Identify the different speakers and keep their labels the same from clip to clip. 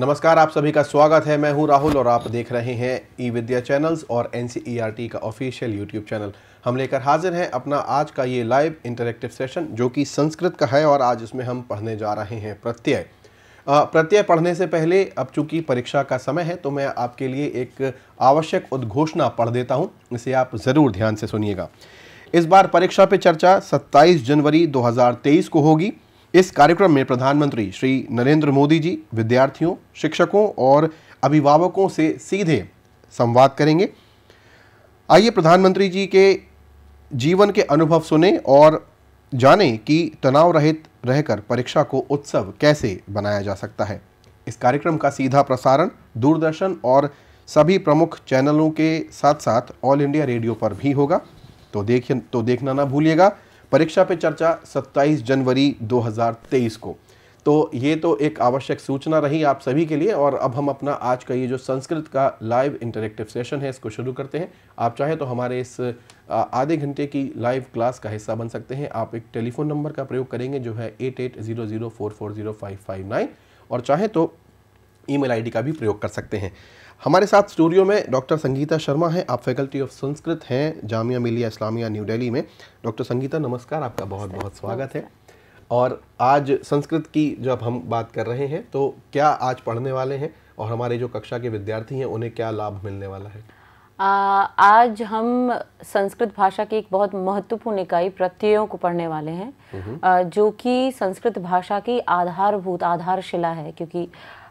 Speaker 1: नमस्कार आप सभी का स्वागत है मैं हूं राहुल और आप देख रहे हैं ई विद्या चैनल्स और एन e का ऑफिशियल यूट्यूब चैनल हम लेकर हाजिर हैं अपना आज का ये लाइव इंटरेक्टिव सेशन जो कि संस्कृत का है और आज इसमें हम पढ़ने जा रहे हैं प्रत्यय प्रत्यय पढ़ने से पहले अब चूंकि परीक्षा का समय है तो मैं आपके लिए एक आवश्यक उद्घोषणा पढ़ देता हूँ इसे आप ज़रूर ध्यान से सुनिएगा इस बार परीक्षा पे चर्चा 27 जनवरी 2023 को होगी इस कार्यक्रम में प्रधानमंत्री श्री नरेंद्र मोदी जी विद्यार्थियों शिक्षकों और अभिभावकों से सीधे संवाद करेंगे आइए प्रधानमंत्री जी के जीवन के अनुभव सुने और जाने कि तनाव रहित रहकर परीक्षा को उत्सव कैसे बनाया जा सकता है इस कार्यक्रम का सीधा प्रसारण दूरदर्शन और सभी प्रमुख चैनलों के साथ साथ ऑल इंडिया रेडियो पर भी होगा तो देखिए तो देखना ना भूलिएगा परीक्षा पे चर्चा 27 जनवरी 2023 को तो ये तो एक आवश्यक सूचना रही आप सभी के लिए और अब हम अपना आज का ये जो संस्कृत का लाइव इंटरेक्टिव सेशन है इसको शुरू करते हैं आप चाहे तो हमारे इस आधे घंटे की लाइव क्लास का हिस्सा बन सकते हैं आप एक टेलीफोन नंबर का प्रयोग करेंगे जो है eight eight zero zero four four zero five five nine और चाहे तो ईमेल आईडी का भी प्रयोग कर सकते हैं हमारे साथ स्टूडियो में डॉक्टर संगीता शर्मा हैं आप फैकल्टी ऑफ संस्कृत हैं जामिया मिलिया इस्लामिया न्यू दिल्ली में डॉक्टर संगीता नमस्कार आपका बहुत बहुत स्वागत है और आज संस्कृत की जब हम बात कर रहे हैं तो क्या आज पढ़ने वाले हैं और हमारे जो कक्षा के विद्यार्थी हैं उन्हें क्या लाभ मिलने वाला है
Speaker 2: आ, आज हम संस्कृत भाषा की एक बहुत महत्वपूर्ण इकाई प्रत्ययों को पढ़ने वाले हैं हम्म। जो कि संस्कृत भाषा की आधारभूत आधारशिला है क्योंकि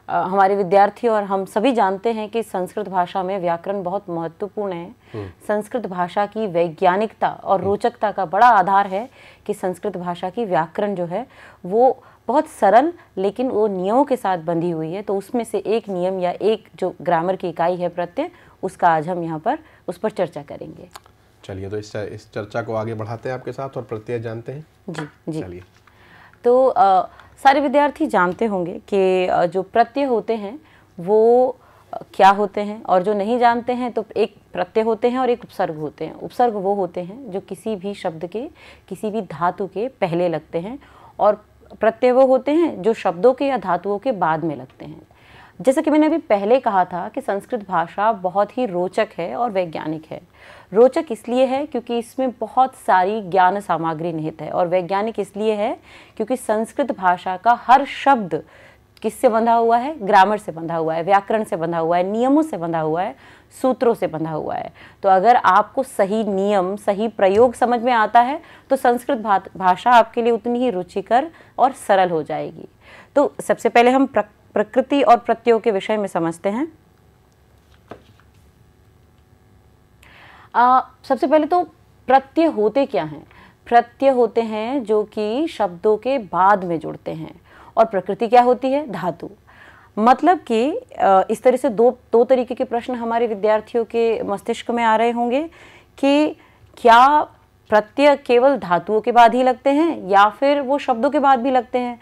Speaker 2: हमारे विद्यार्थी और हम सभी जानते हैं कि संस्कृत भाषा में व्याकरण बहुत महत्वपूर्ण है हम्म। संस्कृत भाषा की वैज्ञानिकता और हम्म। रोचकता का बड़ा आधार है कि संस्कृत भाषा की व्याकरण जो है वो बहुत सरल लेकिन वो नियमों के साथ बंधी हुई है तो उसमें से एक नियम या एक जो ग्रामर की इकाई है प्रत्यय उसका आज हम यहाँ पर उस पर चर्चा करेंगे
Speaker 1: चलिए तो इस इस चर्चा को आगे बढ़ाते हैं आपके साथ और प्रत्यय जानते हैं जी जी चलिए
Speaker 2: तो आ, सारे विद्यार्थी जानते होंगे कि जो प्रत्यय होते हैं वो क्या होते हैं और जो नहीं जानते हैं तो एक प्रत्यय होते हैं और एक उपसर्ग होते हैं उपसर्ग वो होते हैं जो किसी भी शब्द के किसी भी धातु के पहले लगते हैं और प्रत्यय वो होते हैं जो शब्दों के या धातुओं के बाद में लगते हैं जैसा कि मैंने अभी पहले कहा था कि संस्कृत भाषा बहुत ही रोचक है और वैज्ञानिक है रोचक इसलिए है क्योंकि इसमें बहुत सारी ज्ञान सामग्री निहित है और वैज्ञानिक इसलिए है क्योंकि संस्कृत भाषा का हर शब्द किससे बंधा हुआ है ग्रामर से बंधा हुआ है व्याकरण से बंधा हुआ है नियमों से बंधा हुआ है सूत्रों से बंधा हुआ है तो अगर आपको सही नियम सही प्रयोग समझ में आता है तो संस्कृत भाषा आपके लिए उतनी ही रुचिकर और सरल हो जाएगी तो सबसे पहले हम प्रक प्रकृति और प्रत्ययों के विषय में समझते हैं आ, सबसे पहले तो प्रत्यय होते क्या हैं प्रत्यय होते हैं जो कि शब्दों के बाद में जुड़ते हैं और प्रकृति क्या होती है धातु मतलब कि इस तरह से दो दो तरीके के प्रश्न हमारे विद्यार्थियों के मस्तिष्क में आ रहे होंगे कि क्या प्रत्यय केवल धातुओं के बाद ही लगते हैं या फिर वो शब्दों के बाद भी लगते हैं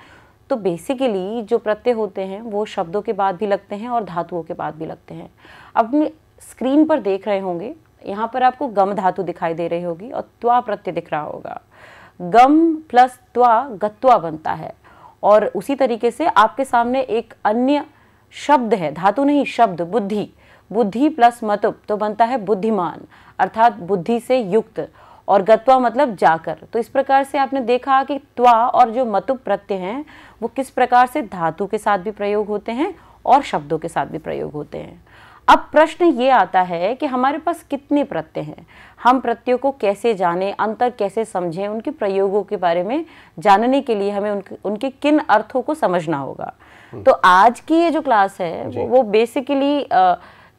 Speaker 2: तो बेसिकली जो प्रत्यय होते हैं वो शब्दों के बाद भी लगते हैं और धातुओं के बाद भी लगते हैं अब स्क्रीन पर देख रहे होंगे यहाँ पर आपको गम धातु दिखाई दे रही होगी और त्वा प्रत्यय दिख रहा होगा गम प्लस त्वा गत्वा बनता है और उसी तरीके से आपके सामने एक अन्य शब्द है धातु नहीं शब्द बुद्धि बुद्धि प्लस मतुप तो बनता है बुद्धिमान अर्थात बुद्धि से युक्त और गत्वा मतलब जाकर तो इस प्रकार से आपने देखा कि त्वा और जो मतु प्रत्यय हैं वो किस प्रकार से धातु के साथ भी प्रयोग होते हैं और शब्दों के साथ भी प्रयोग होते हैं अब प्रश्न ये आता है कि हमारे पास कितने प्रत्यय हैं हम प्रत्ययों को कैसे जाने अंतर कैसे समझें उनके प्रयोगों के बारे में जानने के लिए हमें उनके उनके किन अर्थों को समझना होगा हम्म। तो आज की ये जो क्लास है वो, वो बेसिकली आ,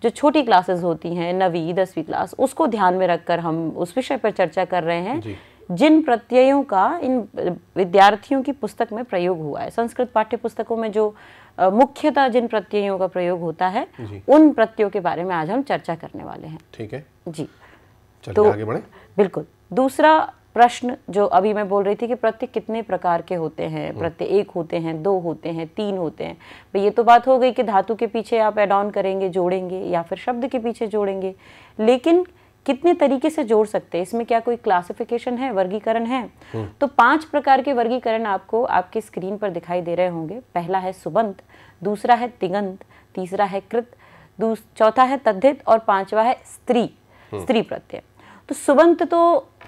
Speaker 2: जो छोटी क्लासेस होती हैं नवी दसवीं क्लास उसको ध्यान में रखकर हम उस विषय पर चर्चा कर रहे हैं जिन प्रत्ययों का इन विद्यार्थियों की पुस्तक में प्रयोग हुआ है संस्कृत पाठ्य पुस्तकों में जो मुख्यतः जिन प्रत्ययों का प्रयोग होता है उन प्रत्ययों के बारे में आज हम चर्चा करने वाले हैं ठीक है जी तो आगे बढ़े बिल्कुल दूसरा प्रश्न जो अभी मैं बोल रही थी कि प्रत्यय कितने प्रकार के होते हैं हम्म। प्रत्यय एक होते हैं दो होते हैं तीन होते हैं भाई ये तो बात हो गई कि धातु के पीछे आप एड ऑन करेंगे जोड़ेंगे या फिर शब्द के पीछे जोड़ेंगे लेकिन कितने तरीके से जोड़ सकते हैं इसमें क्या कोई क्लासिफिकेशन है वर्गीकरण है हम्म। तो पांच प्रकार के वर्गीकरण आपको आपके स्क्रीन पर दिखाई दे रहे होंगे पहला है सुबंत दूसरा है तिगंत तीसरा है कृत चौथा है तद्धित और पांचवा है स्त्री हम्म। स्त्री प्रत्यय तो सुबंत तो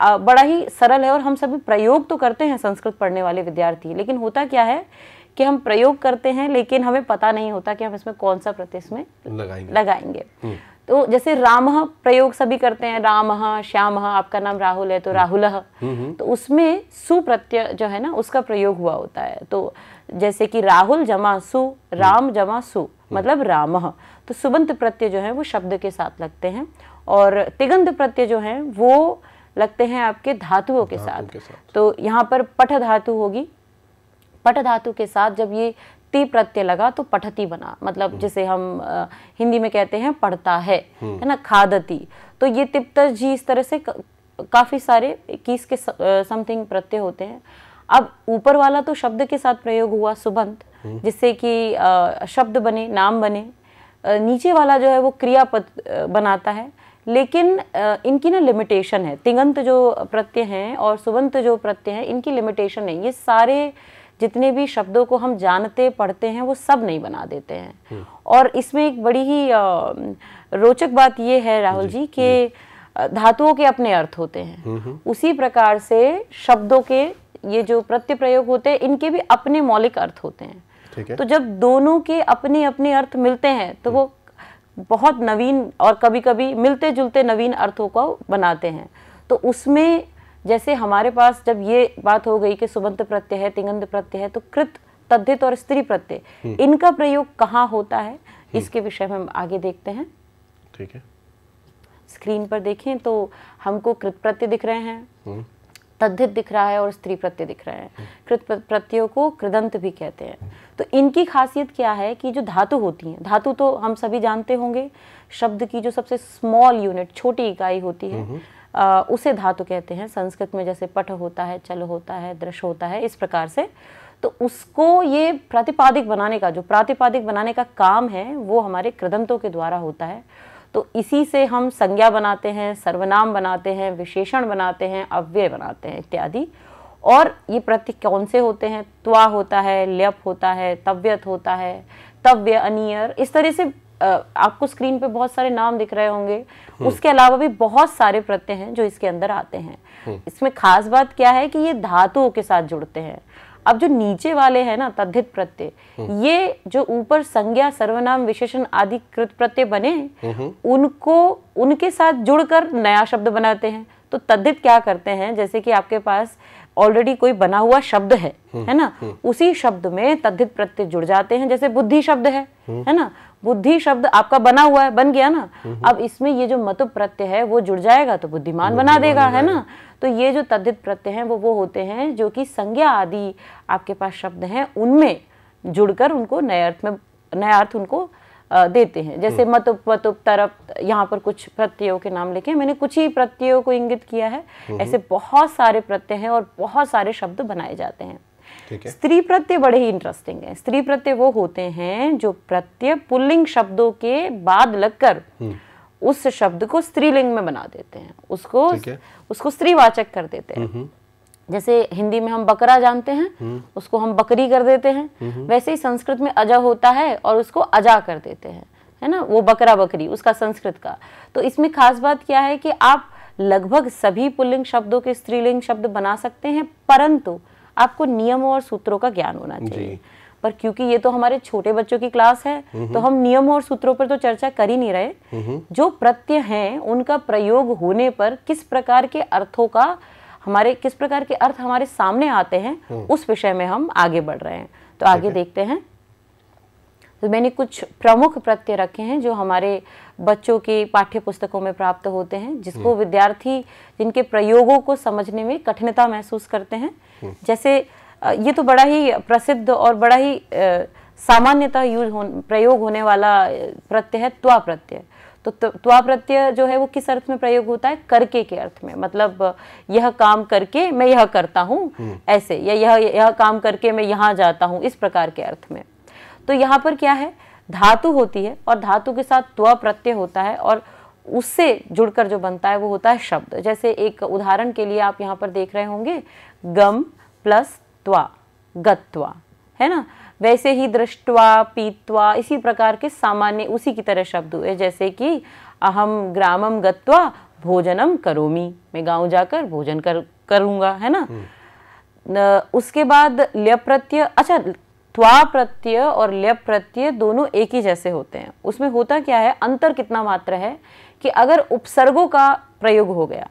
Speaker 2: बड़ा ही सरल है और हम सभी प्रयोग तो करते हैं संस्कृत पढ़ने वाले विद्यार्थी लेकिन होता क्या है कि हम प्रयोग करते हैं लेकिन हमें पता नहीं होता कि हम इसमें कौन सा प्रत्यय इसमें लगाएंगे लगाएंगे हम्म। तो जैसे राम प्रयोग सभी करते हैं राम श्याम आपका नाम राहुल है तो हम्म। राहुल हम्म, तो उसमें सु प्रत्यय जो है ना उसका प्रयोग हुआ होता है तो जैसे कि राहुल जमा सु राम जमा सु मतलब राम तो सुबंत प्रत्यय जो है वो शब्द के साथ लगते हैं और तिगंध प्रत्यय जो हैं वो लगते हैं आपके धातुओं के, साथ।, के साथ तो यहाँ पर पठ धातु होगी पठ धातु के साथ जब ये ती प्रत्यय लगा तो पठती बना मतलब हम्म। जिसे हम हिंदी में कहते हैं पढ़ता है हम्म। है ना खादती तो ये तिप्त जी इस तरह से काफ़ी सारे इक्कीस के समथिंग प्रत्यय होते हैं अब ऊपर वाला तो शब्द के साथ प्रयोग हुआ सुबंत हम्म। जिससे कि शब्द बने नाम बने नीचे वाला जो है वो क्रियापद बनाता है लेकिन इनकी ना लिमिटेशन है तिगंत जो प्रत्यय हैं और सुबंत जो प्रत्यय हैं इनकी लिमिटेशन है ये सारे जितने भी शब्दों को हम जानते पढ़ते हैं वो सब नहीं बना देते हैं हम्म। और इसमें एक बड़ी ही रोचक बात ये है राहुल जी, जी कि धातुओं के अपने अर्थ होते हैं हम्म, हम्म। उसी प्रकार से शब्दों के ये जो प्रत्यय प्रयोग होते हैं इनके भी अपने मौलिक अर्थ होते हैं तो जब दोनों के अपने अपने अर्थ मिलते हैं तो वो बहुत नवीन और कभी कभी मिलते जुलते नवीन अर्थों को बनाते हैं तो उसमें जैसे हमारे पास जब ये बात हो गई कि सुबंत प्रत्यय है तिंगंत प्रत्यय है तो कृत तद्धित और स्त्री प्रत्यय हम्म। इनका प्रयोग कहाँ होता है हम्म। इसके विषय में हम आगे देखते हैं ठीक है स्क्रीन पर देखें तो हमको कृत प्रत्यय दिख रहे हैं हम्म। तद्धित दिख रहा है और स्त्री प्रत्यय दिख रहे हैं कृत प्रत्ययों को कृदंत भी कहते हैं तो इनकी खासियत क्या है कि जो धातु होती हैं धातु तो हम सभी जानते होंगे शब्द की जो सबसे स्मॉल यूनिट छोटी इकाई होती है आ, उसे धातु कहते हैं संस्कृत में जैसे पठ होता है चल होता है दृश्य होता है इस प्रकार से तो उसको ये प्रातिपादिक बनाने का जो प्रातिपादिक बनाने का काम है वो हमारे कृदंतों के द्वारा होता है तो इसी से हम संज्ञा बनाते हैं सर्वनाम बनाते हैं विशेषण बनाते हैं अव्यय बनाते हैं इत्यादि और ये प्रतीक कौन से होते हैं त्वा होता है लेप होता है तव्यत होता है तव्य अनियर इस तरह से आपको स्क्रीन पे बहुत सारे नाम दिख रहे होंगे हम्म। उसके अलावा भी बहुत सारे प्रत्यय हैं जो इसके अंदर आते हैं हम्म। इसमें खास बात क्या है कि ये धातुओं के साथ जुड़ते हैं अब जो नीचे वाले हैं ना तद्धित प्रत्यय हम्म। ये जो ऊपर संज्ञा सर्वनाम विशेषण आदि कृत प्रत्यय बने हम्म। उनको उनके साथ जुड़कर नया शब्द बनाते हैं तो तद्धित क्या करते हैं जैसे कि आपके पास ऑलरेडी कोई बना हुआ शब्द है हम्म। है ना उसी शब्द में तद्धित प्रत्यय जुड़ जाते हैं जैसे बुद्धि शब्द है है ना बुद्धि शब्द आपका बना हुआ है बन गया ना अब इसमें ये जो मतु प्रत्यय है वो जुड़ जाएगा तो बुद्धिमान बना देगा है ना तो ये जो तद्धित प्रत्यय हैं वो वो होते हैं जो कि संज्ञा आदि आपके पास शब्द हैं उनमें जुड़कर उनको नए अर्थ में नया अर्थ उनको देते हैं जैसे हम्म। मतुप मतुप तरप यहाँ पर कुछ प्रत्ययों के नाम लिखे मैंने कुछ ही प्रत्ययों को इंगित किया है ऐसे बहुत सारे प्रत्यय हैं और बहुत सारे शब्द बनाए जाते हैं स्त्री प्रत्यय बड़े ही इंटरेस्टिंग है स्त्री प्रत्यय वो होते हैं जो प्रत्यय पुल्लिंग शब्दों के बाद लगकर हम्म। उस शब्द को स्त्रीलिंग में बना देते हैं उसको उसको स्त्रीवाचक कर देते हैं जैसे हिंदी में हम बकरा जानते हैं हम्म। उसको हम बकरी कर देते हैं वैसे ही संस्कृत में अजा होता है और उसको अजा कर देते हैं है ना वो बकरा बकरी उसका संस्कृत का तो इसमें खास बात क्या है कि आप लगभग सभी पुल्लिंग शब्दों के स्त्रीलिंग शब्द बना सकते हैं परंतु आपको नियमों और सूत्रों का ज्ञान होना चाहिए पर क्योंकि ये तो हमारे छोटे बच्चों की क्लास है तो हम नियमों और सूत्रों पर तो चर्चा कर ही नहीं रहे जो प्रत्यय हैं उनका प्रयोग होने पर किस प्रकार के अर्थों का हमारे किस प्रकार के अर्थ हमारे सामने आते हैं हम्म। उस विषय में हम आगे बढ़ रहे हैं तो आगे देखते हैं तो मैंने कुछ प्रमुख प्रत्यय रखे हैं जो हमारे बच्चों के पाठ्य पुस्तकों में प्राप्त होते हैं जिसको हम्म। विद्यार्थी जिनके प्रयोगों को समझने में कठिनता महसूस करते हैं हम्म। जैसे ये तो बड़ा ही प्रसिद्ध और बड़ा ही सामान्यतः यूज हो प्रयोग होने वाला प्रत्यय है त्वा प्रत्यय तो त्वा प्रत्यय जो है वो किस अर्थ में प्रयोग होता है करके के अर्थ में मतलब यह काम करके मैं यह करता हूँ हम्म। ऐसे या यह यह काम करके मैं यहाँ जाता हूँ इस प्रकार के अर्थ में तो यहाँ पर क्या है धातु होती है और धातु के साथ त्व प्रत्यय होता है और उससे जुड़कर जो बनता है वो होता है शब्द जैसे एक उदाहरण के लिए आप यहाँ पर देख रहे होंगे गम प्लस त्वा गत्वा है ना वैसे ही दृष्टवा पीतवा इसी प्रकार के सामान्य उसी की तरह शब्द हुए जैसे कि अहम ग्रामम गत्वा भोजनम करोमी मैं गांव जाकर भोजन कर करूँगा है ना हम्म। उसके बाद ल्य प्रत्यय अच्छा त्वा प्रत्यय और लय प्रत्यय दोनों एक ही जैसे होते हैं उसमें होता क्या है अंतर कितना मात्र है कि अगर उपसर्गों का प्रयोग हो गया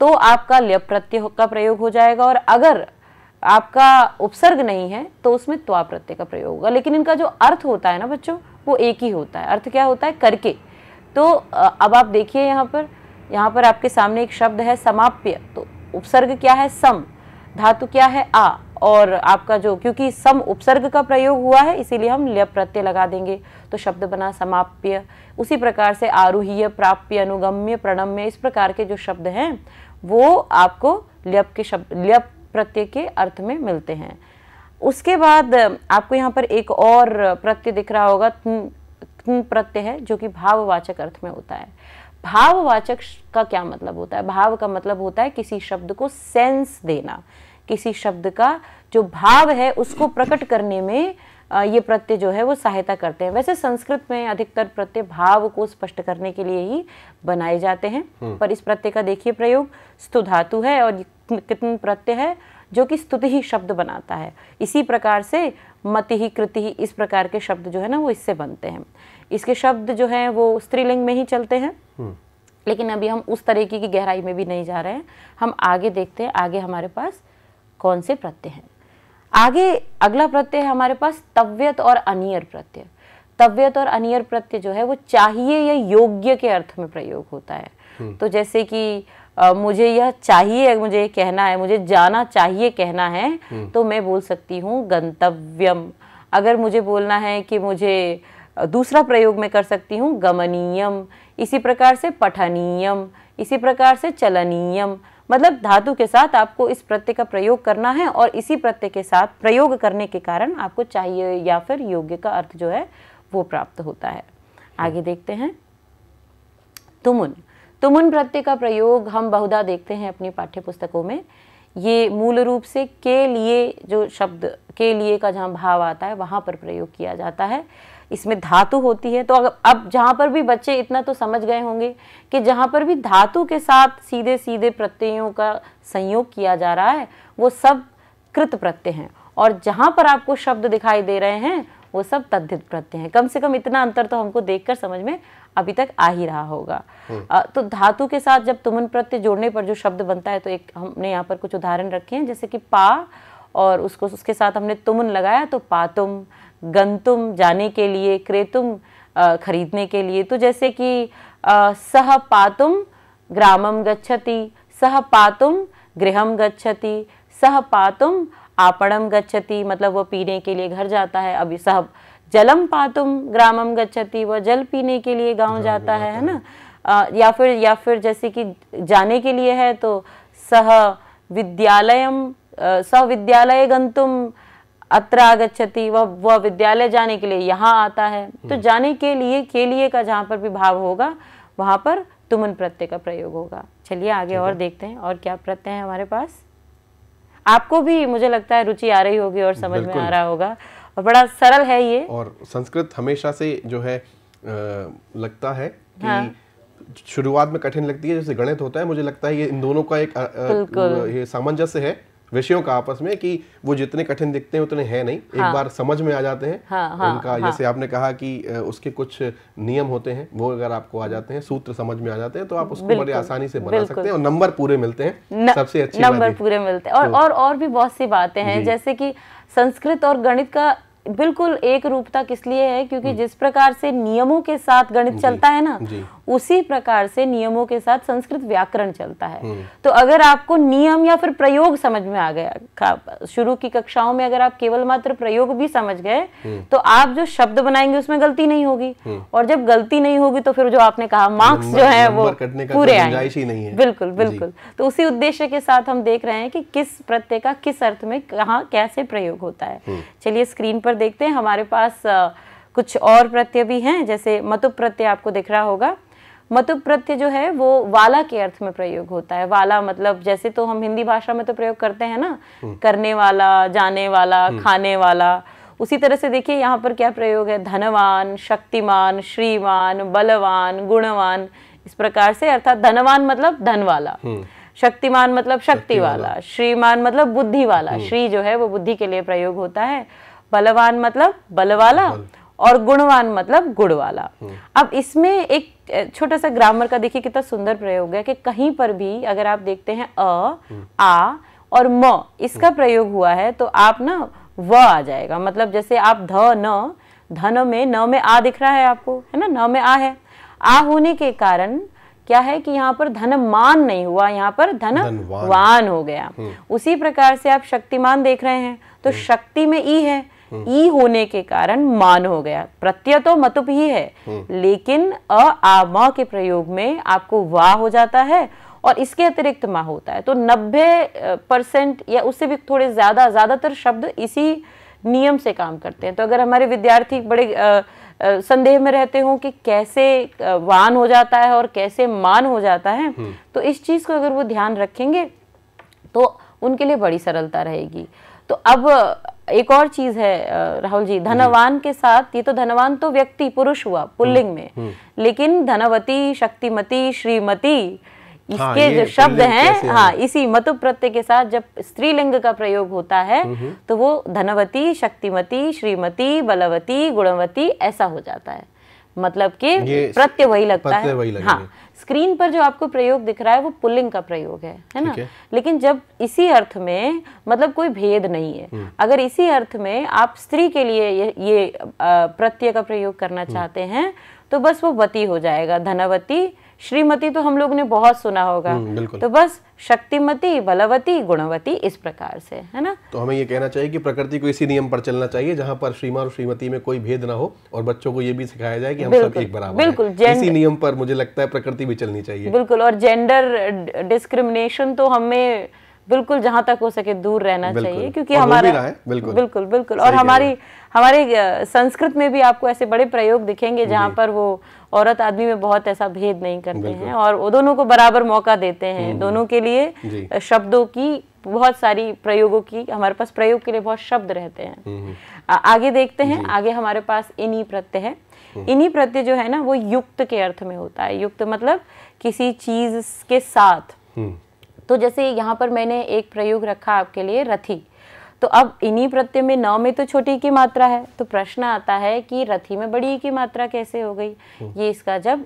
Speaker 2: तो आपका लय प्रत्यय का प्रयोग हो जाएगा और अगर आपका उपसर्ग नहीं है तो उसमें त्वा प्रत्यय का प्रयोग होगा लेकिन इनका जो अर्थ होता है ना बच्चों वो एक ही होता है अर्थ क्या होता है करके तो अब आप देखिए यहाँ पर यहाँ पर आपके सामने एक शब्द है समाप्य तो उपसर्ग क्या है सम धातु क्या है आ और आपका जो क्योंकि सम उपसर्ग का प्रयोग हुआ है इसीलिए हम लय प्रत्यय लगा देंगे तो शब्द बना समाप्य उसी प्रकार से आरूहीय प्राप्य अनुगम्य प्रणम्य इस प्रकार के जो शब्द हैं वो आपको लयप के शब्द लयप प्रत्यय के अर्थ में मिलते हैं उसके बाद आपको यहाँ पर एक और प्रत्यय दिख रहा होगा प्रत्यय है जो कि भाववाचक अर्थ में होता है भाववाचक का क्या मतलब होता है भाव का मतलब होता है किसी शब्द को सेंस देना किसी शब्द का जो भाव है उसको प्रकट करने में ये प्रत्यय जो है वो सहायता करते हैं वैसे संस्कृत में अधिकतर प्रत्यय भाव को स्पष्ट करने के लिए ही बनाए जाते हैं हम्म। पर इस प्रत्यय का देखिए प्रयोग स्तुधातु है और कितन प्रत्यय है जो कि स्तुति ही शब्द बनाता है इसी प्रकार से मति ही कृति ही इस प्रकार के शब्द जो है ना वो इससे बनते हैं इसके शब्द जो है वो स्त्रीलिंग में ही चलते हैं हम्म। लेकिन अभी हम उस तरीके की गहराई में भी नहीं जा रहे हैं हम आगे देखते हैं आगे हमारे पास कौन से प्रत्यय हैं आगे अगला प्रत्यय है हमारे पास तव्यत और अनियर प्रत्यय तव्यत और अनियर प्रत्यय जो है वो चाहिए या योग्य के अर्थ में प्रयोग होता है हम्म। तो जैसे कि आ, मुझे यह चाहिए मुझे कहना है मुझे जाना चाहिए कहना है हम्म। तो मैं बोल सकती हूँ गंतव्यम अगर मुझे बोलना है कि मुझे दूसरा प्रयोग मैं कर सकती हूँ गमनीयम इसी प्रकार से पठनीयम इसी प्रकार से चलनीयम मतलब धातु के साथ आपको इस प्रत्यय का प्रयोग करना है और इसी प्रत्यय के साथ प्रयोग करने के कारण आपको चाहिए या फिर योग्य का अर्थ जो है वो प्राप्त होता है आगे देखते हैं तुमुन तुमुन प्रत्यय का प्रयोग हम बहुधा देखते हैं अपनी पाठ्य पुस्तकों में ये मूल रूप से के लिए जो शब्द के लिए का जहाँ भाव आता है वहाँ पर प्रयोग किया जाता है इसमें धातु होती है तो अब जहाँ पर भी बच्चे इतना तो समझ गए होंगे कि जहाँ पर भी धातु के साथ सीधे सीधे प्रत्ययों का संयोग किया जा रहा है वो सब कृत प्रत्यय हैं और जहाँ पर आपको शब्द दिखाई दे रहे हैं वो सब तद्धित प्रत्यय हैं कम से कम इतना अंतर तो हमको देखकर समझ में अभी तक आ ही रहा होगा आ, हम्म। तो धातु के साथ जब तुमन प्रत्यय जोड़ने पर जो शब्द बनता है तो एक हमने यहाँ पर कुछ उदाहरण रखे हैं जैसे कि पा और उसको उसके साथ हमने तुमन लगाया तो पातुम गंतुम जाने के लिए क्रेतुम खरीदने के लिए तो जैसे कि सह पातुम ग्रामम गच्छति सह पातुम गृहम गच्छति सह पातुम आपणम गच्छति मतलब वह पीने के लिए घर जाता है अभी सह जलम पातुम ग्रामम गच्छति वह जल पीने के लिए गांव जाता है है ना या फिर या फिर जैसे कि जाने के लिए है तो सह विद्यालयम विद्यालय गंतुम अत्र आगछति वह वह विद्यालय जाने के लिए यहाँ आता है तो हम्म। जाने के लिए के लिए का जहाँ पर भी भाव होगा वहाँ पर तुमन प्रत्यय का प्रयोग होगा चलिए आगे और देखते हैं और क्या प्रत्यय है हमारे पास आपको भी मुझे लगता है रुचि आ रही होगी और समझ में आ रहा होगा और बड़ा सरल है ये
Speaker 1: और संस्कृत हमेशा से जो है आ, लगता है कि हाँ। शुरुआत में कठिन लगती है जैसे गणित होता है मुझे लगता है ये इन दोनों का एक सामंजस्य है विषयों का आपस में कि वो जितने कठिन दिखते हैं उतने हैं नहीं हाँ, एक बार समझ में आ जाते हैं
Speaker 2: हाँ, हाँ, उनका हाँ, जैसे
Speaker 1: आपने कहा कि उसके कुछ नियम होते हैं वो अगर आपको आ जाते हैं सूत्र समझ में आ जाते हैं तो आप उसको बड़ी आसानी से बना सकते हैं और नंबर पूरे मिलते हैं सबसे अच्छे नंबर
Speaker 2: पूरे मिलते हैं तो और और भी बहुत सी बातें हैं जैसे की संस्कृत और गणित का बिल्कुल एक रूपता किस लिए है क्योंकि हम्म। जिस प्रकार से नियमों के साथ गणित चलता है ना उसी प्रकार से नियमों के साथ संस्कृत व्याकरण चलता है हम्म। तो अगर आपको नियम या फिर प्रयोग समझ में आ गया शुरू की कक्षाओं में अगर आप केवल मात्र प्रयोग भी समझ गए हम्म। तो आप जो शब्द बनाएंगे उसमें गलती नहीं होगी और जब गलती नहीं होगी तो फिर जो आपने कहा मार्क्स जो है वो पूरे
Speaker 1: आएंगे बिल्कुल बिल्कुल
Speaker 2: तो उसी उद्देश्य के साथ हम देख रहे हैं कि किस प्रत्यय का किस अर्थ में कहा कैसे प्रयोग होता है चलिए स्क्रीन पर पर देखते हैं हमारे पास कुछ और प्रत्यय भी हैं जैसे मतु प्रत्यय आपको दिख रहा होगा मतु प्रत्यय जो है वो वाला के अर्थ में प्रयोग होता है वाला मतलब जैसे तो हम हिंदी भाषा में तो प्रयोग करते हैं ना हम्म। करने वाला जाने वाला हम्म। खाने वाला उसी तरह से देखिए यहाँ पर क्या प्रयोग है धनवान शक्तिमान श्रीमान बलवान गुणवान इस प्रकार से अर्थात धनवान मतलब धन वाला हम्म। शक्तिमान मतलब शक्ति वाला श्रीमान मतलब बुद्धि वाला श्री जो है वो बुद्धि के लिए प्रयोग होता है बलवान मतलब बल वाला और गुणवान मतलब गुड़ वाला हम्म। अब इसमें एक छोटा सा ग्रामर का देखिए कितना सुंदर प्रयोग है कि कहीं पर भी अगर आप देखते हैं अ हम्म। आ और म इसका हम्म। प्रयोग हुआ है तो आप ना व आ जाएगा मतलब जैसे आप ध न धन में न में आ दिख रहा है आपको है ना न में आ है आ होने के कारण क्या है कि यहाँ पर धन मान नहीं हुआ यहाँ पर धन वान हो गया उसी प्रकार से आप शक्तिमान देख रहे हैं तो शक्ति में ई है ई होने के कारण मान हो गया प्रत्यय तो मतुप ही है लेकिन अ आ म के प्रयोग में आपको वाह हो जाता है और इसके अतिरिक्त मा होता है तो 90 परसेंट या उससे भी थोड़े ज़्यादा ज़्यादातर शब्द इसी नियम से काम करते हैं तो अगर हमारे विद्यार्थी बड़े आ, आ, संदेह में रहते हों कि कैसे वान हो जाता है और कैसे मान हो जाता है हम्म। तो इस चीज़ को अगर वो ध्यान रखेंगे तो उनके लिए बड़ी सरलता रहेगी तो अब एक और चीज है राहुल जी धनवान के साथ ये तो धनवान तो व्यक्ति पुरुष हुआ पुल्लिंग हम्म, में हम्म। लेकिन धनवती शक्तिमती श्रीमती हाँ, इसके हाँ, जो शब्द हैं हाँ इसी मतु प्रत्यय के साथ जब स्त्रीलिंग का प्रयोग होता है हम्म, तो वो धनवती शक्तिमती श्रीमती बलवती गुणवती ऐसा हो जाता है मतलब कि प्रत्यय वही लगता है हाँ स्क्रीन पर जो आपको प्रयोग दिख रहा है वो पुलिंग का प्रयोग है है ना है। लेकिन जब इसी अर्थ में मतलब कोई भेद नहीं है हम्म। अगर इसी अर्थ में आप स्त्री के लिए ये, ये प्रत्यय का प्रयोग करना हम्म। चाहते हैं तो बस वो वती हो जाएगा धनवती श्रीमती तो हम लोग ने बहुत सुना होगा हम्म, तो बस शक्तिमती बलवती गुणवती इस प्रकार से है ना
Speaker 1: तो हमें ये कहना चाहिए कि प्रकृति को इसी नियम पर चलना चाहिए जहाँ पर श्रीमान और श्रीमती में कोई भेद ना हो और बच्चों को ये भी सिखाया जाए कि हम सब एक बराबर बिल्कुल इसी नियम पर मुझे लगता है प्रकृति भी चलनी चाहिए
Speaker 2: बिल्कुल और जेंडर डिस्क्रिमिनेशन तो हमें बिल्कुल जहाँ तक हो सके दूर रहना चाहिए क्योंकि हमारा बिल्कुल बिल्कुल बिल्कुल और हमारी हमारे संस्कृत में भी आपको ऐसे बड़े प्रयोग दिखेंगे जहाँ पर वो औरत आदमी में बहुत ऐसा भेद नहीं करते हैं और वो दोनों को बराबर मौका देते हैं हम्म, दोनों के लिए हम्म। शब्दों की बहुत सारी प्रयोगों की हमारे पास प्रयोग के लिए बहुत शब्द रहते हैं हम्म, आगे देखते हैं आगे हमारे पास इन्हीं प्रत्यय है इन्हीं प्रत्यय जो है ना वो युक्त के अर्थ में होता है युक्त मतलब किसी चीज के साथ तो जैसे यहाँ पर मैंने एक प्रयोग रखा आपके लिए रथी तो अब इन्हीं प्रत्यय में नौ में तो छोटी की मात्रा है तो प्रश्न आता है कि रथी में बड़ी की मात्रा कैसे हो गई हम्म। ये इसका जब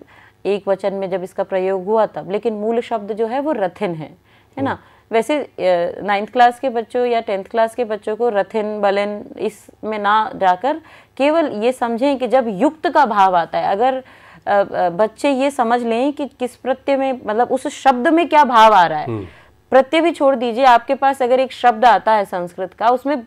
Speaker 2: एक वचन में जब इसका प्रयोग हुआ तब लेकिन मूल शब्द जो है वो रथिन है है ना हम्म। वैसे नाइन्थ क्लास के बच्चों या टेंथ क्लास के बच्चों को रथिन बलिन इसमें ना जाकर केवल ये समझें कि जब युक्त का भाव आता है अगर बच्चे ये समझ लें कि किस प्रत्यय में मतलब उस शब्द में क्या भाव आ रहा है हम्म। प्रत्यय भी छोड़ दीजिए आपके पास अगर एक शब्द आता है संस्कृत का उसमें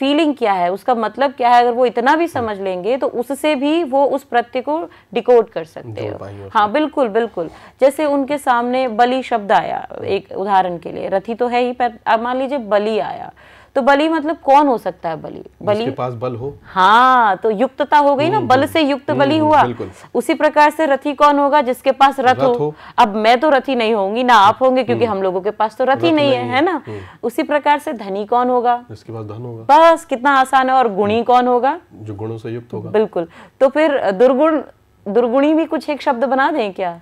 Speaker 2: फीलिंग क्या है उसका मतलब क्या है अगर वो इतना भी समझ हम्म। लेंगे तो उससे भी वो उस प्रत्यय को डिकोड कर सकते हो हाँ बिल्कुल बिल्कुल जैसे उनके सामने बलि शब्द आया एक उदाहरण के लिए रथी तो है ही पर मान लीजिए बलि आया तो बलि मतलब कौन हो सकता है बलि बलि के पास बल हो हाँ तो युक्तता हो गई ना हम्म, बल हम्म। से युक्त बलि हम्म, हुआ उसी प्रकार से रथी कौन होगा जिसके पास रथ हो अब मैं तो रथी नहीं होंगी ना आप होंगे क्योंकि हम लोगों के पास तो रथी नहीं है है ना उसी प्रकार से धनी कौन होगा
Speaker 1: जिसके पास धन होगा
Speaker 2: बस कितना आसान है और गुणी कौन होगा
Speaker 1: जो गुणों से युक्त होगा
Speaker 2: बिल्कुल तो फिर दुर्गुण दुर्गुणी भी कुछ एक शब्द बना दें क्या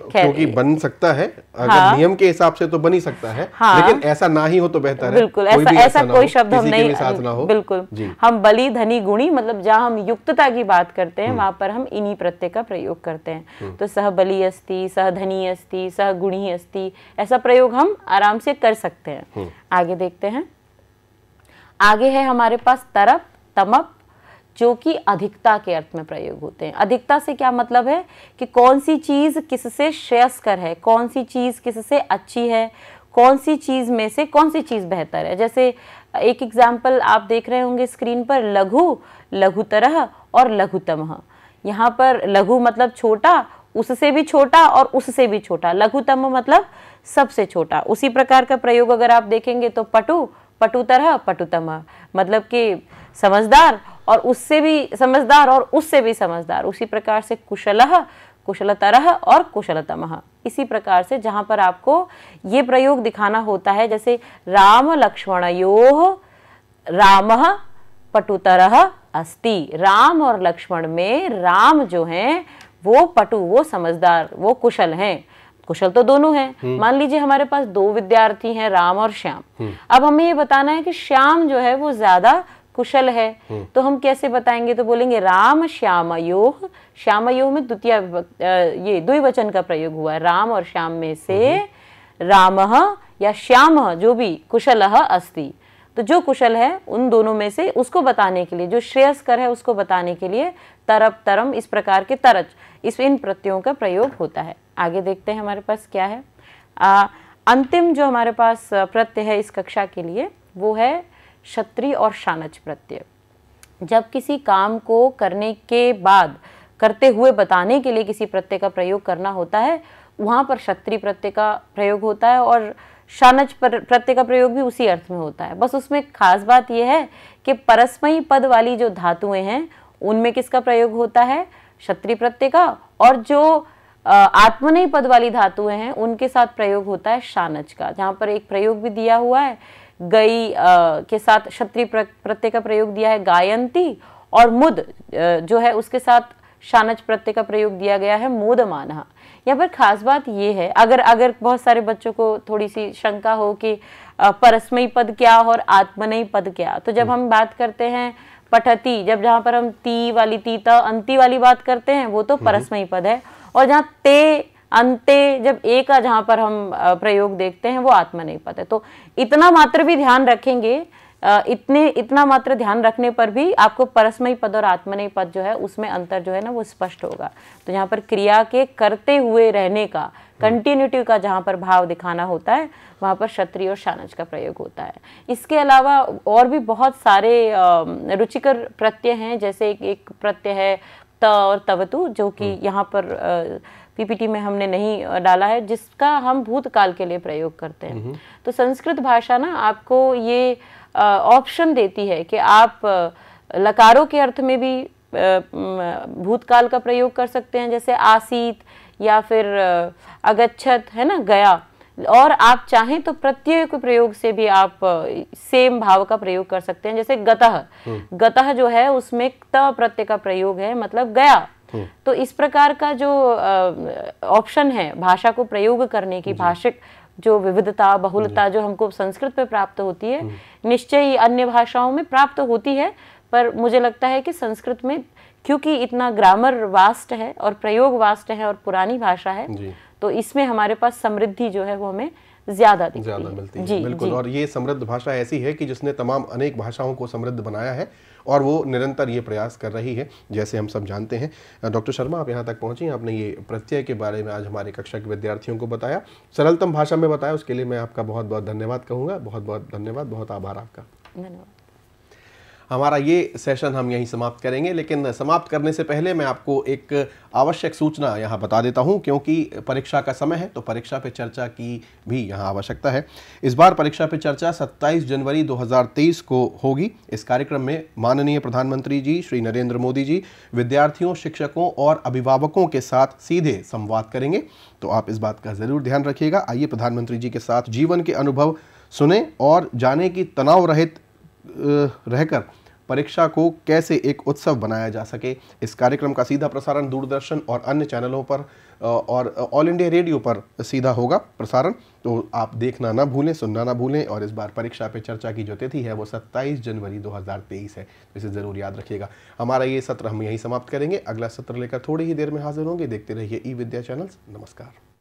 Speaker 2: क्योंकि
Speaker 1: बन सकता है अगर हाँ, नियम के हिसाब से तो बन ही सकता है हाँ, लेकिन ऐसा ना ही हो तो बेहतर है बिल्कुल ऐसा ऐसा, ऐसा कोई शब्द हम नहीं साथ ना हो बिल्कुल
Speaker 2: हम बलि धनी गुणी मतलब जहाँ हम युक्तता की बात करते हैं हम्म। वहाँ पर हम इन्हीं प्रत्यय का प्रयोग करते हैं हम्म। तो सह बलि अस्थि सह धनी अस्थि सह गुणी अस्थि ऐसा प्रयोग हम आराम से कर सकते हैं हम्म। आगे देखते हैं आगे है हमारे पास तरप तमप जो कि अधिकता के अर्थ में प्रयोग होते हैं अधिकता से क्या मतलब है कि कौन सी चीज़ किससे श्रेयस्कर है कौन सी चीज़ किससे अच्छी है कौन सी चीज़ में से कौन सी चीज़ बेहतर है जैसे एक एग्जाम्पल आप देख रहे होंगे स्क्रीन पर लघु लघुतरह और लघुतम यहाँ पर लघु मतलब छोटा उससे भी छोटा और उससे भी छोटा लघुतम मतलब सबसे छोटा उसी प्रकार का प्रयोग अगर आप देखेंगे तो पटु पटुतरह पटुतम मतलब कि समझदार और उससे भी समझदार और उससे भी समझदार उसी प्रकार से कुशल कुशलतर और कुशलतम इसी प्रकार से जहाँ पर आपको ये प्रयोग दिखाना होता है जैसे राम यो राम पटुतर अस्ति राम और लक्ष्मण में राम जो हैं वो पटु वो समझदार वो कुशल हैं कुशल तो दोनों हैं हम्म। मान लीजिए हमारे पास दो विद्यार्थी हैं राम और श्याम हम्म। अब हमें ये बताना है कि श्याम जो है वो ज्यादा कुशल है हम्म। तो हम कैसे बताएंगे तो बोलेंगे राम श्याम अयोह श्याम अयोह में द्वितीय ये द्विवचन का प्रयोग हुआ है राम और श्याम में से राम या श्याम जो भी कुशल अस्ति तो जो कुशल है उन दोनों में से उसको बताने के लिए जो श्रेयस्कर है उसको बताने के लिए तरप तरम इस प्रकार के तरच इस इन प्रत्ययों का प्रयोग होता है आगे देखते हैं हमारे पास क्या है आ, अंतिम जो हमारे पास प्रत्यय है इस कक्षा के लिए वो है क्षत्रिय और शानच प्रत्यय जब किसी काम को करने के बाद करते हुए बताने के लिए किसी प्रत्यय का प्रयोग करना होता है वहाँ पर क्षत्रिय प्रत्यय का प्रयोग होता है और शानच प्रत्यय का प्रयोग भी उसी अर्थ में होता है बस उसमें खास बात यह है कि परस्मयी पद वाली जो धातुएं हैं उनमें किसका प्रयोग होता है क्षत्रिय प्रत्यय का और जो आत्मनय पद वाली धातुएं हैं उनके साथ प्रयोग होता है शानच का जहाँ पर एक प्रयोग भी दिया हुआ है गई आ, के साथ क्षत्रिय प्रत्यय का प्रयोग दिया है गायंती और मुद जो है उसके साथ शानच प्रत्यय का प्रयोग दिया गया है मोदमानहा यहाँ पर खास बात ये है अगर अगर बहुत सारे बच्चों को थोड़ी सी शंका हो कि परस्मयी पद क्या और आत्मनयी पद क्या तो जब हम्म। हम बात करते हैं पठती जब जहाँ पर हम ती वाली तीता अंति वाली बात करते हैं वो तो हम्म। परस्मयी पद है और जहाँ ते अंते जब ए का जहाँ पर हम प्रयोग देखते हैं वो नहीं है तो इतना मात्र भी ध्यान रखेंगे इतने इतना मात्र ध्यान रखने पर भी आपको परस्मयी पद और आत्मनय पद जो है उसमें अंतर जो है ना वो स्पष्ट होगा तो यहाँ पर क्रिया के करते हुए रहने का कंटिन्यूटी का जहाँ पर भाव दिखाना होता है वहाँ पर क्षत्रिय और शानज का प्रयोग होता है इसके अलावा और भी बहुत सारे रुचिकर प्रत्यय हैं जैसे एक, एक प्रत्यय है त और तवतु जो कि हम्म। यहाँ पर पीपीटी में हमने नहीं डाला है जिसका हम भूतकाल के लिए प्रयोग करते हैं हम्म। तो संस्कृत भाषा ना आपको ये ऑप्शन देती है कि आप लकारों के अर्थ में भी भूतकाल का प्रयोग कर सकते हैं जैसे आसीत या फिर अगच्छत है ना गया और आप चाहें तो प्रत्यय के प्रयोग से भी आप सेम भाव का प्रयोग कर सकते हैं जैसे गतः हम्म। गतः जो है उसमें त प्रत्यय का प्रयोग है मतलब गया हम्म। तो इस प्रकार का जो ऑप्शन है भाषा को प्रयोग करने की भाषिक जो विविधता बहुलता जो हमको संस्कृत में प्राप्त होती है हम्म। निश्चय ही अन्य भाषाओं में प्राप्त होती है पर मुझे लगता है कि संस्कृत में क्योंकि इतना ग्रामर वास्ट है और प्रयोग वास्ट है और पुरानी भाषा है तो इसमें हमारे पास समृद्धि जो है वो हमें ज्यादा ज्यादा मिलती है जी, बिल्कुल जी. और
Speaker 1: ये समृद्ध भाषा ऐसी है कि जिसने तमाम अनेक भाषाओं को समृद्ध बनाया है और वो निरंतर ये प्रयास कर रही है जैसे हम सब जानते हैं डॉक्टर शर्मा आप यहाँ तक पहुँचे आपने ये प्रत्यय के बारे में आज हमारे कक्षा के विद्यार्थियों को बताया सरलतम भाषा में बताया उसके लिए मैं आपका बहुत बहुत धन्यवाद कहूँगा बहुत बहुत धन्यवाद बहुत आभार आपका धन्यवाद हमारा ये सेशन हम यहीं समाप्त करेंगे लेकिन समाप्त करने से पहले मैं आपको एक आवश्यक सूचना यहाँ बता देता हूँ क्योंकि परीक्षा का समय है तो परीक्षा पे चर्चा की भी यहाँ आवश्यकता है इस बार परीक्षा पे चर्चा 27 जनवरी 2023 को होगी इस कार्यक्रम में माननीय प्रधानमंत्री जी श्री नरेंद्र मोदी जी विद्यार्थियों शिक्षकों और अभिभावकों के साथ सीधे संवाद करेंगे तो आप इस बात का ज़रूर ध्यान रखिएगा आइए प्रधानमंत्री जी के साथ जीवन के अनुभव सुने और जाने की तनाव रहित रहकर परीक्षा को कैसे एक उत्सव बनाया जा सके इस कार्यक्रम का सीधा प्रसारण दूरदर्शन और अन्य चैनलों पर और ऑल इंडिया रेडियो पर सीधा होगा प्रसारण तो आप देखना ना भूलें सुनना ना भूलें और इस बार परीक्षा पे चर्चा की जो तिथि है वो 27 जनवरी 2023 है इसे ज़रूर याद रखिएगा हमारा ये सत्र हम यहीं समाप्त करेंगे अगला सत्र लेकर थोड़ी ही देर में हाजिर होंगे देखते रहिए ई विद्या चैनल्स नमस्कार